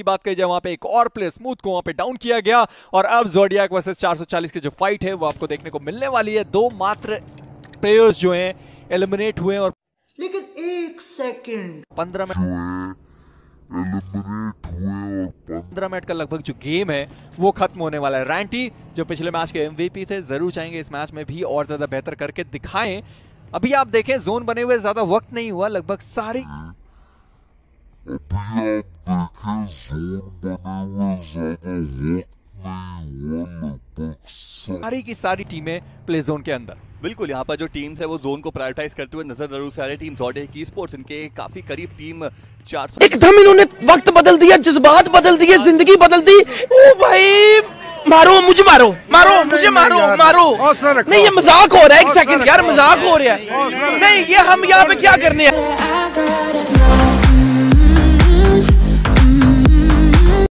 की बात कही जाए वहां पे एक और प्लेयर स्मूथ को वहां पे डाउन किया गया और अब जोडियाक वर्सेस 440 की जो फाइट है वो आपको देखने को मिलने वाली है दो मात्र प्लेयर्स जो हैं एलिमिनेट हुए और लेकिन एक सेकेंड पंद्रह मिनट पंद्रह मिनट का लगभग जो गेम है वो खत्म होने वाला है रैंटी जो पिछले मैच के एमवीपी थे जरूर चाहेंगे इस मैच में भी और ज्यादा बेहतर करके दिखाएं अभी आप देखें जोन बने हुए ज्यादा वक्त नहीं हुआ लगभग सारी सारी की सारी टीमें प्ले जोन के अंदर बिल्कुल यहाँ पर जो टीम्स है वो जोन को प्रायोरिटाइज करते हुए नजर जरूर से आ रही टीम जॉडे की स्पोर्ट्स इनके काफी करीब टीम चार सौ एकदम इन्होंने वक्त बदल दिया जज्बात बदल दिए हाँ। जिंदगी बदल दी ओ भाई मारो मुझे मारो मारो मुझे मारो मारो नहीं ये मजाक हो रहा है एक सेकंड यार मजाक हो रहा है नहीं ये हम यहाँ पे क्या करने हैं